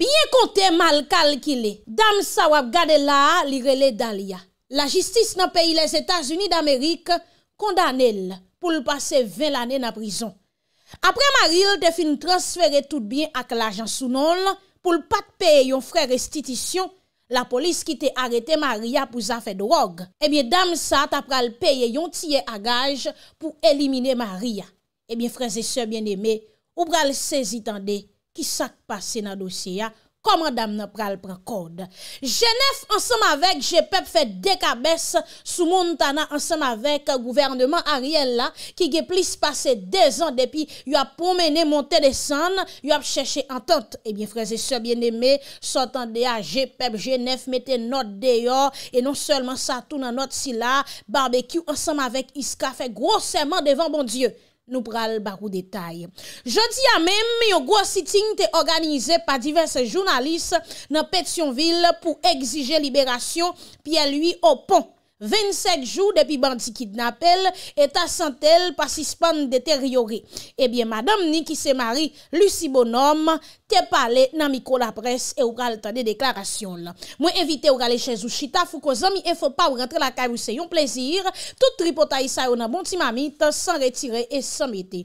Biye kon te mal kalkile, dam sa wap gade la li rele dal ya. La jistis nan peyi les Etats-Unis d'Amerik kondanel pou l'pase 20 l'anen a prizon. Apre Mario te fin transfere tout biye ak l'ajan sou nol pou l'pat peye yon fre restitisyon la polis ki te arete Maria pou zafè drog. Ebyen eh dam sa tap pral peye yon tiye agaj pou elimine Maria. Ebyen eh freze se bien eme ou pral sezi tan dey. Ki sak pase nan dosye ya, komandam nan pral pran kode. Genèf ansem avek, jè pep fè dekabès sou moun tana ansem avek gouvernement a riel la, ki ge plis pase de zan depi, yo ap pomenè montè desan, yo ap chèche antant. Ebyen eh frèze, sè bienemè, sotan de a, jè pep, genèf metè not de yo, e non sèlman sa tou nan not si la, barbekyou ansem avek iska fè grosèman devan bon dieu. Nou pral barou detay. Je di a mem, yo gwa sitin te organizè pa diversè jounalis na Petionville pou egzije liberasyon piè lui o pon. 27 jou depi bandi ki dnapel, et a santel pasispan deteriore. Ebyen, eh madame ni ki se mari Lucy Bonhomme, te pale nan mikou la pres e ou kal tane deklarasyon la. Mwen evite ou gale Chezou Chita, fou ko zami e fò pa ou rentre la kaj ou se yon plezir, tout tripotay sa yo nan bonti mami, tan san retire e san meti.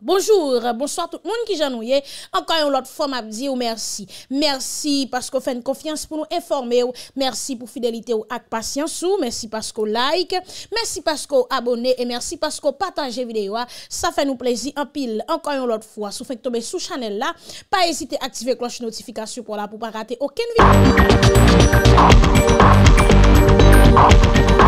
Bonjour, bonsoir tout moun ki janouye, ankan yon lot fòm ap di ou mersi. Mersi pasko fèn konfians pou nou informe ou, mersi pou fidelite ou ak pasyans ou, mersi pasko like, mersi pasko abone e mersi pasko patanje videyo a, sa fè nou plezi anpil. Ankan yon lot fòm ap sou fèn tobe sou chanel la, pa esite aktive kloche notifikasyon pou la pou pa rate oken videyo.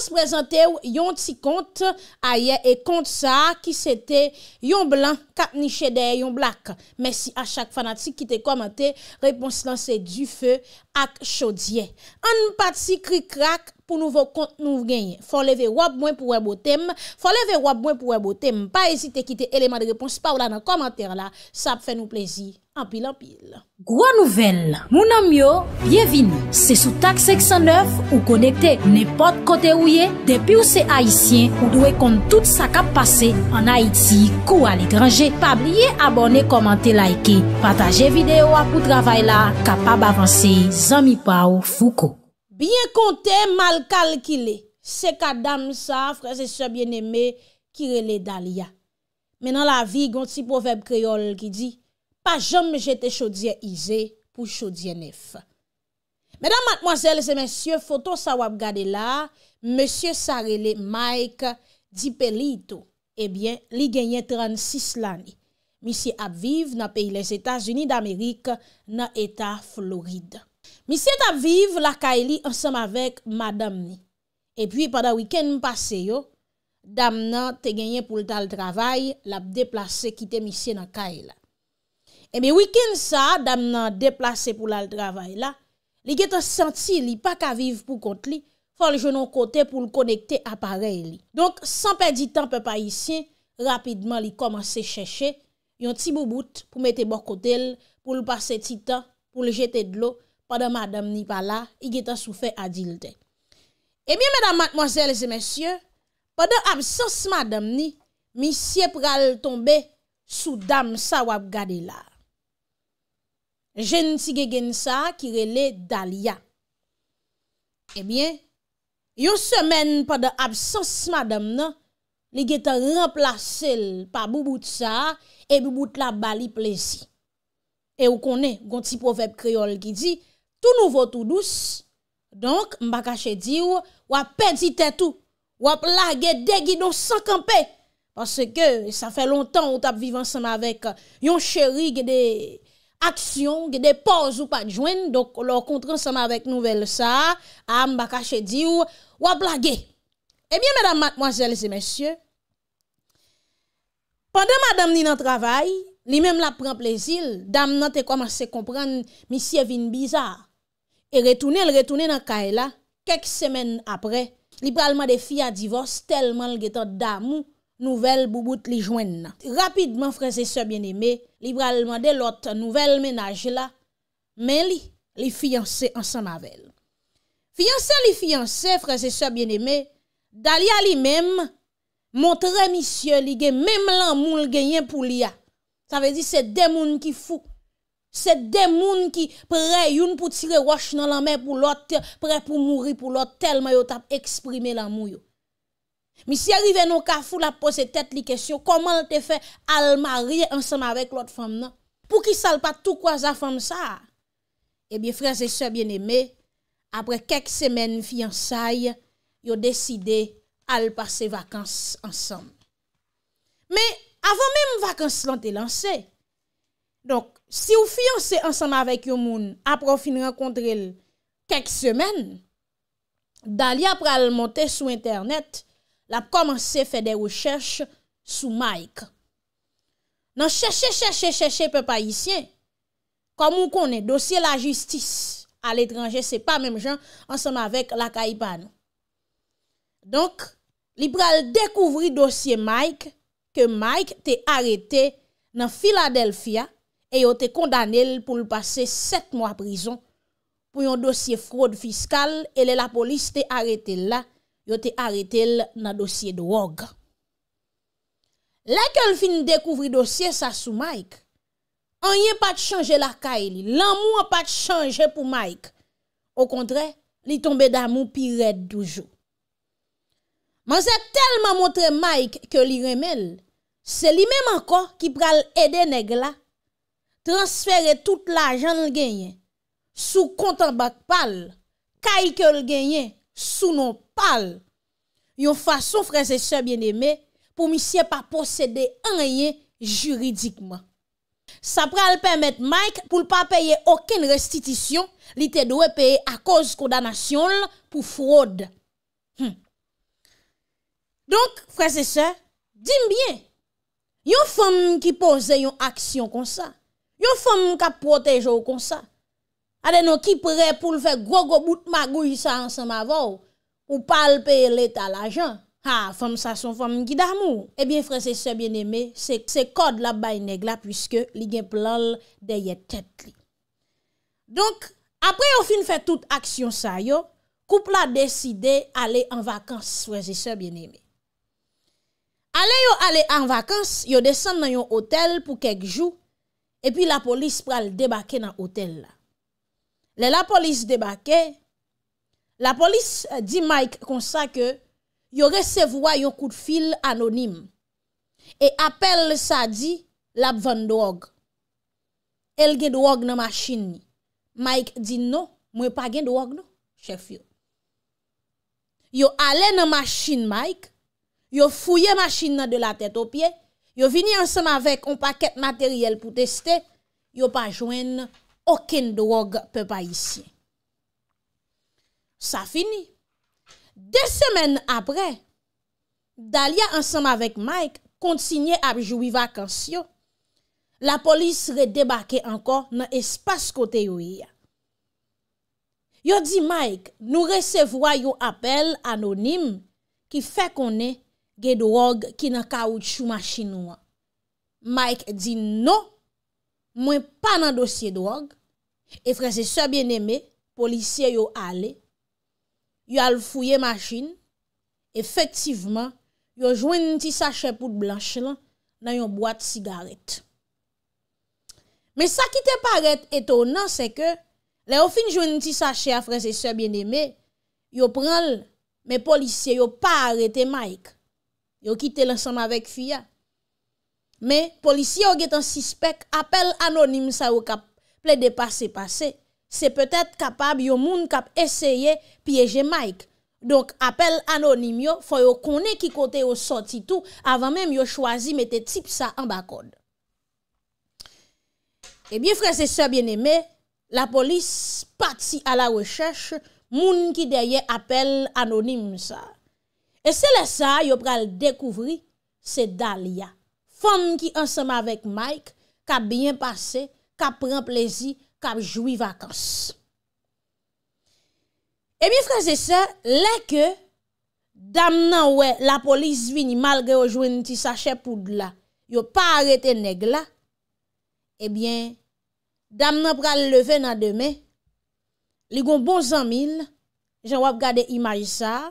se prezante ou yon ti kont aye e kont sa ki se te yon blan kap nishede yon blak. Mersi a chak fanatik ki te komante, repons lanse du fe ak chodye. An pati krikrak pou nouvo kont nou genye. Fon leve wap mwen pou wè botem. Fon leve wap mwen pou wè botem. Pa esite kite eleman de repons pa ou la nan komantèr la. Sa ap fè nou plezi. Anpil, anpil. Gwa nouvel. Moun anmyo, bienvini. Se sou tak seksan 9, ou konekte nepot kote ou ye, depi ou se haisyen, ou dwe kont tout sa kap pase, an Haiti, kou al ekranje. Pa blye abone, komante, like, pataje videyo apou travay la, kapab avanse, zami pa ou fouko. Bien kontè, mal kalkile, se ka dam sa, fraze se bien eme, kirele dal ya. Menan la vi, gont si poveb kreol ki di, pa jom jete chodye izè pou chodye nef. Menan matmoazèl, se mensyè, foton sa wap gade la, mensyè sa rele Mike DiPelito, ebyen eh li genyen 36 lani. Mi si apviv nan peyi les Etats-Unis d'Amerik, nan Etat Floride. Misye tap vive la kae li ansam avek madam ni. E piw, padan wiken mpase yo, dam nan te genyen pou l tal travay, lap deplase kite misye nan kae la. E mi wiken sa, dam nan deplase pou l tal travay la, li getan senti li pa ka vive pou kont li, fwa l jenon kote pou l konekte apare li. Donk, sanpe di tanpe pa isye, rapidman li komanse cheshe, yon ti mou bout pou mete bok kote li, pou l pase ti tan, pou l jete de lo, pa da madame ni pala, i geta soufe adilte. Ebyen, eh madame, mademoiselles et messieurs, pa da absense madame ni, mi sièp ral tombe sou dam sa wap gade la. Gen si ge gen sa, ki rele dalia. Ebyen, eh yo semen pa da absense madame nan, li geta remplase l pa boubout sa, e boubout la bali plesi. E ou konen, ganti profep kriol ki di, tout nouvo, tout douz. Donk, mbakache di ou, wap pedi tetou, wap lage degi don san kampe. Pase ke, sa fe lontan ou tap vivan seman vek yon cheri ge de aksyon, ge de poz ou pa djwen, donk lor kontran seman vek nouvel sa, a ah, mbakache di ou, wap lage. Ebyen, eh mdam, mwazel, zemesye, pandan mdam ni nan travay, ni mem la pren plezil, dam nan te koman se kompran misye vin bizar. E retounen, el retounen nan kae la, kek semen apre, li pralman de fia divos telman lge to damou nouvel boubout li jwen nan. Rapidman, franse se bieneme, li pralman de lot nouvel menaj la, men li, li fiyanse ansan avel. Fiyanse li fiyanse, franse se bieneme, dali a li menm, montre misye li gen menm lan moun genyen pou li a. Sa vezi se demoun ki fouk. Se demoun ki pre youn pou tire wach nan lanmen pou lote, pre pou mouri pou lote, tel mayot ap eksprime lanmou yo. Mi si arrive nou kafou la pose tet li kesyon, koman te fe al marye ansanm avek lote fom nan? Pou ki sal pa tou kwa za fom sa? Ebyen eh frez e se bien eme, apre kek semen fiyansay, yo deside al pase vakans ansanm. Me avon mem vakans lan te lanse, donk, Si ou fiyanse ansama vek yo moun, apro fin renkontrel kek semen, Dalia pral monte sou internet, la p komanse fè de ou chèche sou Mike. Nan chèche, chèche, chèche, chèche pe pa yisyen, kom ou konen dosye la jistis al etranje, se pa mem jan ansama vek la Kaipan. Non. Donk, li pral dekouvri dosye Mike, ke Mike te arete nan Filadelfia, E yo te kondanel pou l'passe set mwa prizon pou yon dosye fraud fiskal e le la polis te arete la, yo te arete la nan dosye drog. La ke l fin dekouvri dosye sa sou Mike, anye pat chanje la ka e li, lan mwa pat chanje pou Mike. O kontre, li tombe da mou pi red doujou. Man se telman montre Mike ke li remel, se li menm anko ki pral ede neg la, transfere tout l'ajan l genyen sou kontan bak pal, kalke l genyen sou non pal, yon fason, frase se, bien eme, pou misye pa posede enyen juridikman. Sa pral pemet Mike pou l pa peye oken restitisyon, li te dowe peye a koz kodanasyon l pou froad. Donk, frase se, dim bien, yon fomin ki pose yon aksyon kon sa, Yo fèm mk ap protej yo kon sa. Adè nou ki prè pou l fè gro go bout magou yisa ansan ma vò. Ou palpe l etal ajan. Ha fèm sa son fèm gidamou. Ebyen fwese se bien eme. Se kod la bay neg la. Piske li gen plol deye tet li. Donk apre yo fin fè tout aksyon sa yo. Koup la deside ale en vakans fwese se bien eme. Ale yo ale en vakans. Yo desen nan yon otel pou kek jou. epi la polis pral debake nan hotel la. Le la polis debake, la polis euh, di Mike konsa ke, yo resevwa yon koutfil anonim, e apel sa di, la bvan doog. El gen doog nan masin mi. Mike di no, mwen pa gen doog no, chef yo. Yo ale nan masin Mike, yo fouye masin nan de la tet opye, Yo vini ansem avèk an pakèt materyèl pou testè, yo pa jwen okèn drog pe pa isye. Sa fini. De semen apre, Dalia ansem avèk Mike kontsinyè ap joui vakansyo, la polis re debake ankon nan espas kote yo yè. Yo di Mike, nou resevwa yo apel anonim ki fè konè ge drog ki nan kaout chou ma chine wan. Mike di no, mwen pa nan dosye drog, e frese se bien eme, polisye yo ale, yo al fouye ma chine, efektivman, yo jwen niti sachet pout blanche lan, nan yon boate sigaret. Me sa ki te paret etonan se ke, le yo fin jwen niti sachet a frese se bien eme, yo pral, me polisye yo pa arete Mike, yo kite lansan avèk fya. Mè, polisi yo get an sispek, apel anonim sa yo kap ple de pase-pase, se petèt kapab yo moun kap eseye piyeje Mike. Donk, apel anonim yo, fò yo kone ki kote yo soti tou, avan mèm yo chwazi metè tip sa an bakod. E bie frè se sè bienemè, la polis pati a la wècheche moun ki deye apel anonim sa. E se le sa yo pral dekouvri se dal ya. Fon ki ansama vek Mike, ka bien pase, ka pran plezi, ka joui vakans. E mi franse se, le ke dam nan we la polis vini malgre yo jwen ti sa chepou dla, yo pa arete negla, e eh bien, dam nan pral leve nan deme, li gon bon zanmin, jan wap gade imay sa,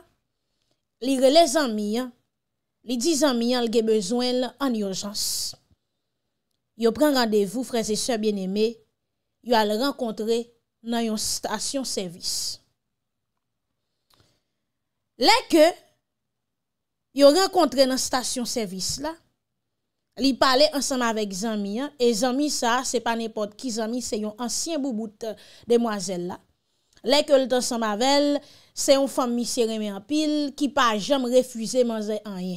Li rele Zanmiyan, li di Zanmiyan li ge bezwen la an yojans. Yo pren randevou, freze se bieneme, yo al renkontre nan yon stasyon servis. Le ke yo renkontre nan stasyon servis la, li pale ansama vek Zanmiyan, e Zanmiyan sa, se pa nepot ki Zanmiyan, se yon ansyen bouboute demwazel la, Lè ke lè tan san mavel, se yon fòm misye remè an pil, ki pa jèm refuze man zè an yè.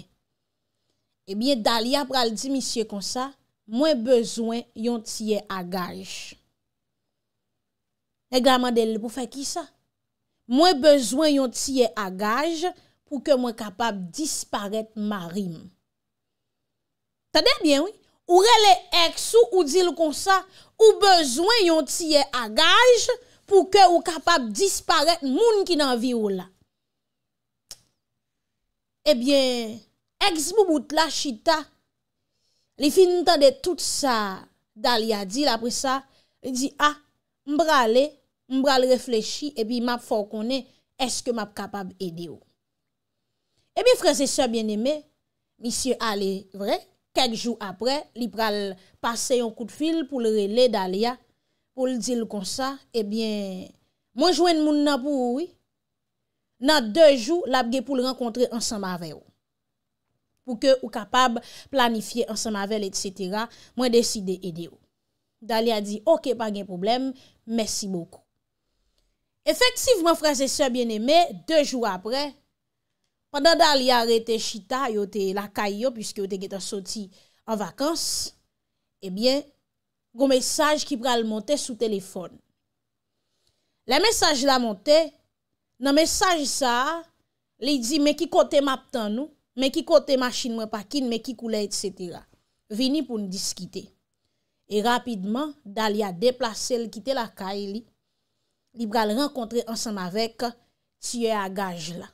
E bie dalè ap pral di misye konsa, mwen bezwen yon tiyè agaj. E glamandè lè pou fè ki sa? Mwen bezwen yon tiyè agaj, pou ke mwen kapab disparet marim. Tade bie wè? Ou re lè eksou ou dil konsa, ou bezwen yon tiyè agaj, pou ke ou kapab disparet moun ki nan vi ou la. Ebyen, ek zboubout la chita, li finitande tout sa dali adil apre sa, li di, ah, mbra le, mbra le reflechi, epi map fokone, eske map kapab edi ou. Ebyen, freze se bieneme, misye ale vre, kek jou apre, li pral pase yon kout fil pou le rele dali a, pou l di l kon sa, ebyen, mwen jwen moun nan pou ouwi, nan de jou, la bge pou l renkontre ansan ma ven ou. Pou ke ou kapab planifiye ansan ma ven et setera, mwen deside edi ou. Dali a di, ok, pa gen problem, mwesi mwoko. Efektivman, franse se bien eme, de jou apre, padan dali a rete chita, yo te lakay yo, pwiske yo te getan soti an vakans, ebyen, gwo mesaj ki pral monte sou telefon. Le mesaj la monte, nan mesaj sa, li di, me ki kote map tan nou, me ki kote masin mwen pakin, me ki koule et setera. Vini pou n diskite. E rapidman, dal ya deplase li kite la kae li, li pral renkontre ansan avek, siye agaj la.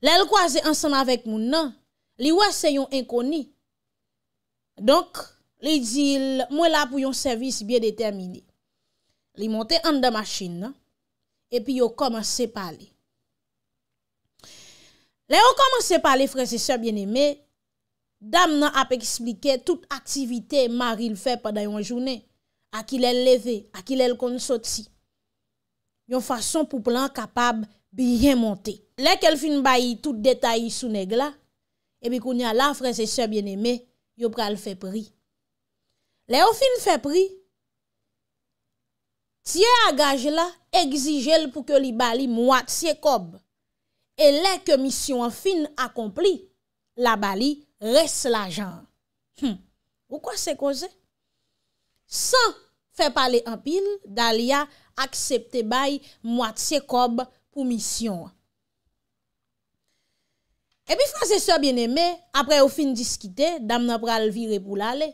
Le lkwaze ansan avek moun nan, li wase yon enkoni. Donk, Li zil mwen la pou yon servis biye determine. Li monte an da maschine. E pi yo komanse pale. Le yo komanse pale, franse se bieneme, dam nan ap eksplike tout aktivite maril fe paday yon jounen. A ki lel leve, a ki lel konsoti. Yon fason pou plan kapab biye monte. Le ke l fin bayi tout detay sou negla, e bi kounya la franse se bieneme, yo pral fe priy. Le ou fin fè pri, tiye agaj la, egzijel pou ke li bali mwak siye kob, e le komisyon fin akompli, la bali res la jan. Hmm, poukwa se koze? San fè pale apil, dalia aksepte bay mwak siye kob pou misyon. E pi franse se bien eme, apre ou fin diskite, dam nan pral vire pou lale,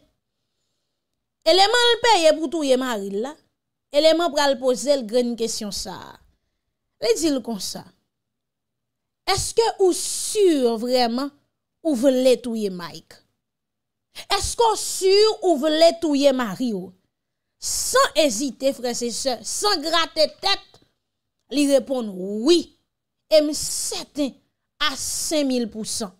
Eleman l'peye pou touye Marie la. Eleman pral pose l'gren kèsyon sa. Le di l kon sa. Eske ou sur vreman ou vle touye Mike? Eske ou sur ou vle touye Marie ou? San ezite fwese se, san gratte tèt, li repon woui. M7 a 5.000%.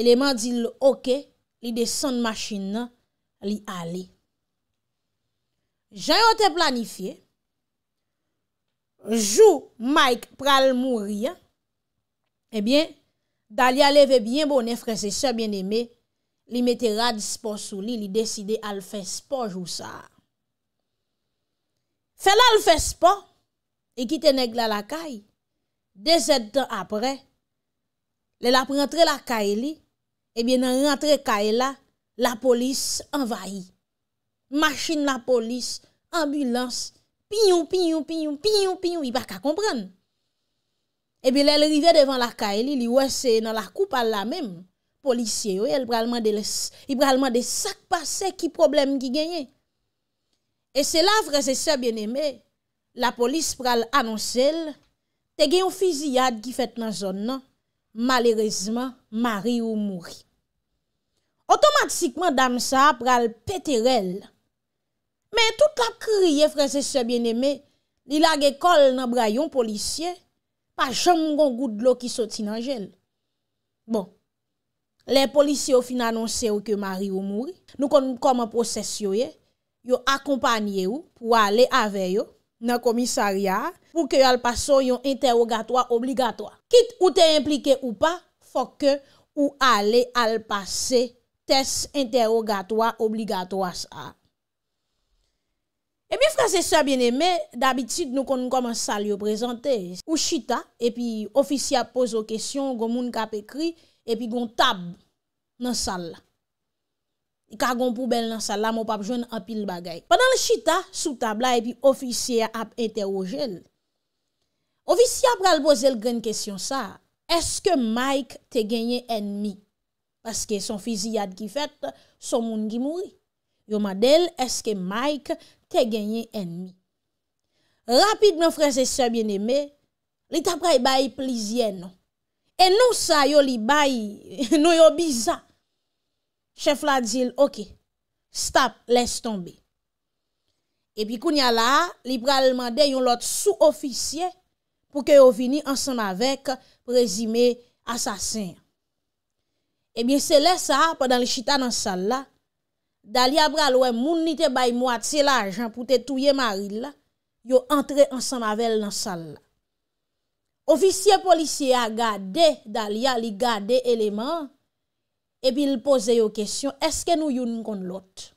Eleman di l okè. li de son machin nan li alé. Jè yon te planifiè, jou Mike pral mouri, ebyen, eh dal yalève byen bonè, frè se sè byen emè, li metè rad spò sou li, li deside al fè spò jou sa. Fè lal fè spò, e kitè neg la lakay, de zè tè apre, li la prentre lakay li, E eh bie nan rentre ka e la, la polis envahi. Machin la polis, ambulans, pinyon, pinyon, pinyon, pinyon, pinyon, i baka kompran. E bie le, le rive devan la ka e li, li wese nan la koupal la mem, polisye yo, el pralman de sak pase ki problem ki genye. E se la vreze se bieneme, la polis pral anonsel, te genyon fizyad ki fet nan zon nan, malerezman, mari ou mouri. Otomatikman dam sa, pral peterelle. Men, tout la kriye, franse se bieneme, li la ge kol nan bra yon polisye, pa chan mgon goud lo ki soti nan jel. Bon, le polisye ou fina anonse ou ke mari ou mouri, nou kon kom a poses yo ye, yo akompanyye ou, pou a le ave yo, nan komisarya, pou ke al paso yon interrogatoa obligatoa. Kit ou te implike ou pa, fok ke ou ale al pase tes interogatwa obligatwa sa. E pi frasesa bieneme, dabitit nou kon koman sal yo prezante. Ou chita, e pi ofisya pose w kesyon, goun moun kap ekri, e pi goun tab nan sal la. Ka goun poubel nan sal la, moun pap joun apil bagay. Padan le chita, sou tab la, e pi ofisya ap interoje lè. Ofisya pral boze l gren kesyon sa, eske Mike te genye enmi? Paske son fiziyat ki fet, son moun ki mouri. Yo madel, eske Mike te genye enmi? Rapit mwen freze se bieneme, li tap ray bayi plizye non. E nou sa yo li bayi, nou yo biza. Chef la dil, ok, stop, lese tombe. E pi kounya la, li pral mande yon lot sou ofisye, pou ke yo vini ansan avek prezime asasin. Ebyen se le sa, padan li chita nan sal la, Dalia bralwe moun nite bay moat se la ajan pou te touye maril la, yo entre ansan avel nan sal la. Oficier polisye a gade Dalia li gade eleman, ebyen li pose yo kesyon, eske nou yon kon lot?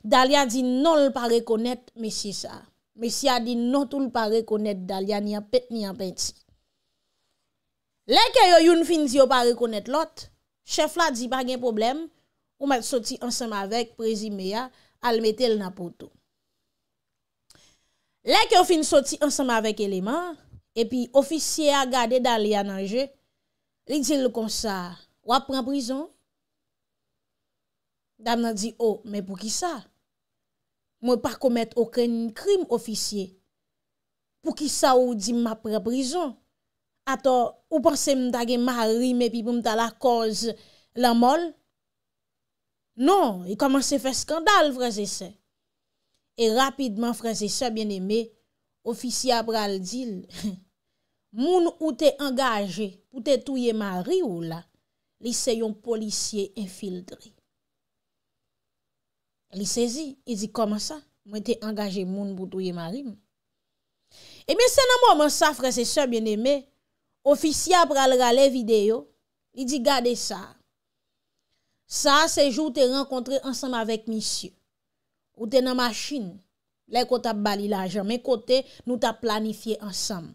Dalia di non l pa rekonet mesi sa. Me si a di nou tou l pa rekonet dal ya ni apet ni apet si. Lè ke yo yon fin di yo pa rekonet lot, chef la di bagen problem, pou mat soti ansem avek prezi me ya al metel na poutou. Lè ke yo fin soti ansem avek eleman, epi ofisye a gade dal ya nanje, li di l kon sa, wap pran prizon? Dam nan di, oh, me pou ki sa? mwen pa komet oken krim ofisye pou ki sa ou di ma pre-prison. Ato, ou panse mdage ma ri me pi pou mda la koz la mol? Non, yi e komanse fè skandal, freze se. E rapidman, freze se, bien eme, ofisye a pral dil, moun ou te angaje pou te touye ma ri ou la, li se yon polisye enfildre. Li sezi, li di koman sa, mwen te angaje moun boutouye mari moun. E men se nan moun mwen sa, frasesor bien eme, ofisya pral rale videyo, li di gade sa. Sa se jou te renkontre ansam avèk misyo. Ou te nan maschin, le kote bali la jame kote nou ta planifiye ansam.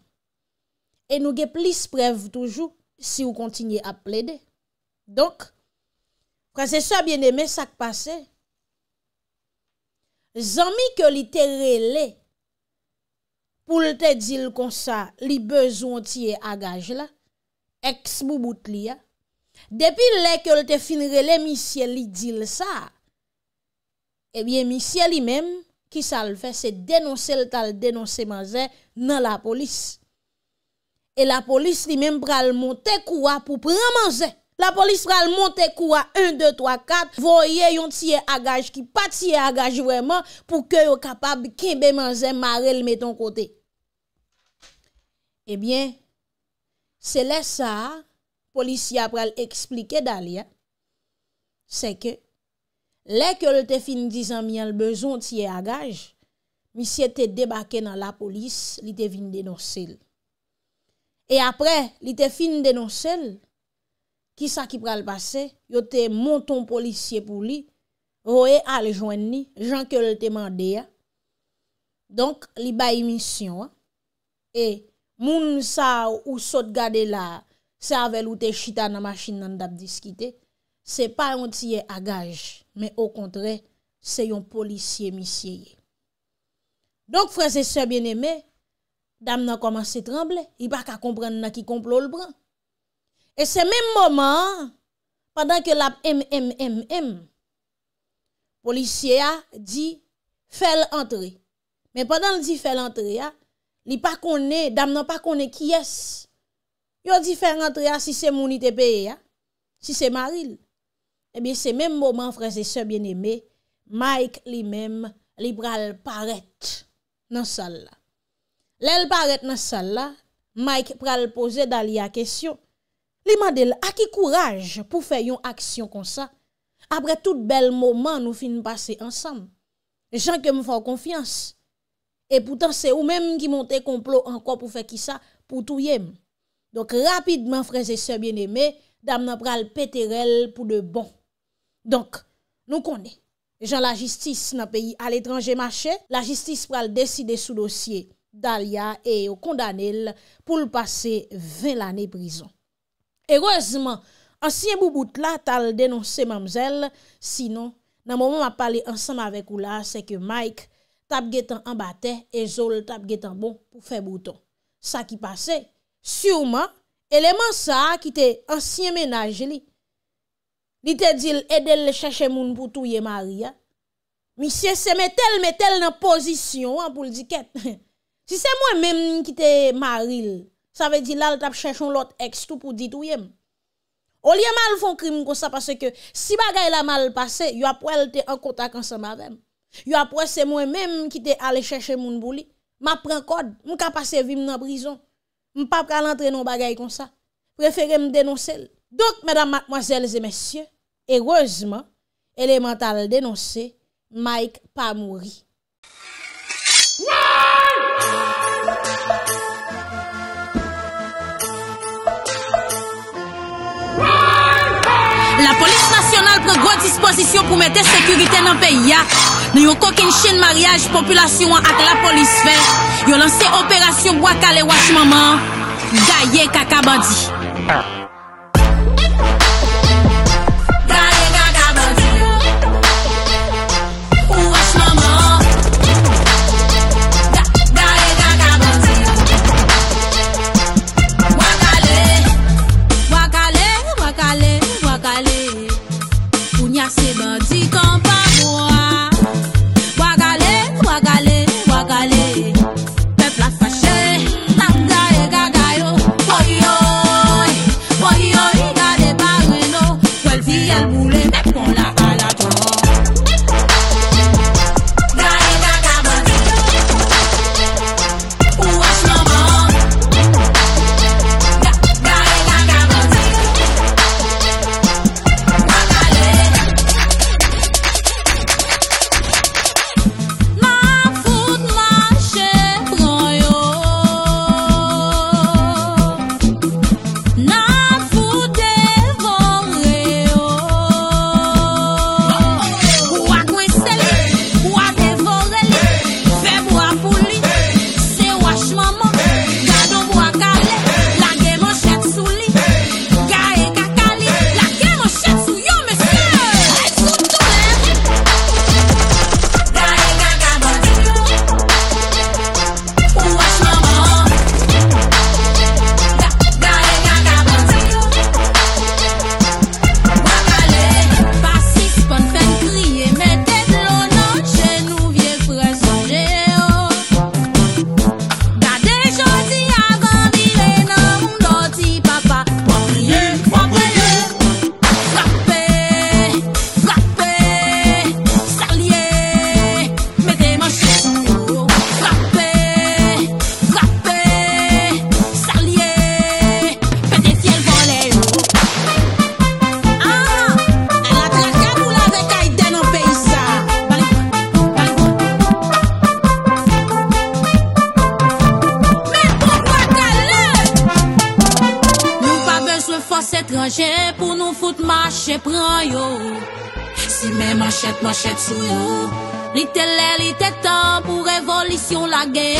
E nou ge plis prev toujou si ou kontinye ap plede. Donk, frasesor bien eme sak pase, Zanmi ke li tere le pou lte dil konsa li bezon tiye agaj la, eks mou bout li ya, depi le ke lte finre le misye li dil sa, ebyen misye li menm ki sal fe se denonse l tal denonseman zè nan la polis. E la polis li menm pral montè kouwa pou praman zè. la polis pral monte kou a 1, 2, 3, 4, voye yon tiye agaj ki pa tiye agaj vreman pou ke yo kapab ki beman zem mare l meton kote. Ebyen, eh se le sa, polisi aprel eksplike dalye, eh, se ke, le ke l te fin dizan mi an l bezon tiye agaj, misi te debake nan la polis, li te vin denonse l. E apre, li te fin denonse l, Kisa ki pral pase, yo te monton polisye pou li, roye al jwen ni, jan ke le te mande ya. Donk, li bayi misyon. E, moun sa ou sot gade la, se avel ou te chita nan masin nan dab diskite, se pa yon tiye agaj, men o kontre, se yon polisye misye ye. Donk, franse se bieneme, dam nan komanse tremble, i baka komprende nan ki komplo lbran. E se menm moman, padan ke la m-m-m-m, polisye a di, fel entre. Men padan li di fel entre a, li pa kone, dam nan pa kone ki es, yo di fel entre a, si se mouni te peye a, si se maril, e bin se menm moman, fran se se bieneme, Mike li menm, li pral paret nan sal la. Le l paret nan sal la, Mike pral pose dali a kesyon, Li mandel a ki kouraj pou fè yon aksyon kon sa. Apre tout bel mouman nou fin passe ansam. Le jan kem fò konfians. E poutan se ou menm ki monte konplo an kwa pou fè ki sa pou tou yem. Donk rapidman freze se bien eme dam nan pral pete rel pou de bon. Donk nou konen. Le jan la jistis nan peyi al etranje mache. La jistis pral deside sou dosye dalia e kondanel pou l'pase 20 lane prison. E rozman, ansyen bou bout la tal denonsen mamzèl, sinon, nan mou mou ma pali ansenm avèk ou la, se ke Mike tap getan ambate, e Zol tap getan bon pou fe bouton. Sa ki pase, surman, eleman sa a kite ansyen menaj li. Li te dil edel le chache moun pou touye Maria, mi siye se metel metel nan pozisyon pou li diket. Si se mwen menm kite Maril, Sa ve di lal tap chèchon lot ekstou pou ditouyèm. O liye mal fon krim kon sa, pase ke si bagay la mal pase, yo ap wèl te an kontak an sa madèm. Yo ap wèl se mwen mèm ki te ale chèchè moun boulè. Ma pren kod, mou ka pase vim nan brison. M pa pral entre non bagay kon sa. Preferèm denonsè l. Dok, mèdam, mwazèl, zè mèsyè, eroèzman, elemantale denonsè, Mike pa mouri. La polis nasyonal pre gro disposisyon pou mette sekurite nan peyak. Nou yo kokin chen mariage, populasyon ak la polis fè. Yo lanse operasyon wakale wakmanman. Gaye kakabadi. Li tè lè li tè tan pou revolisyon la gen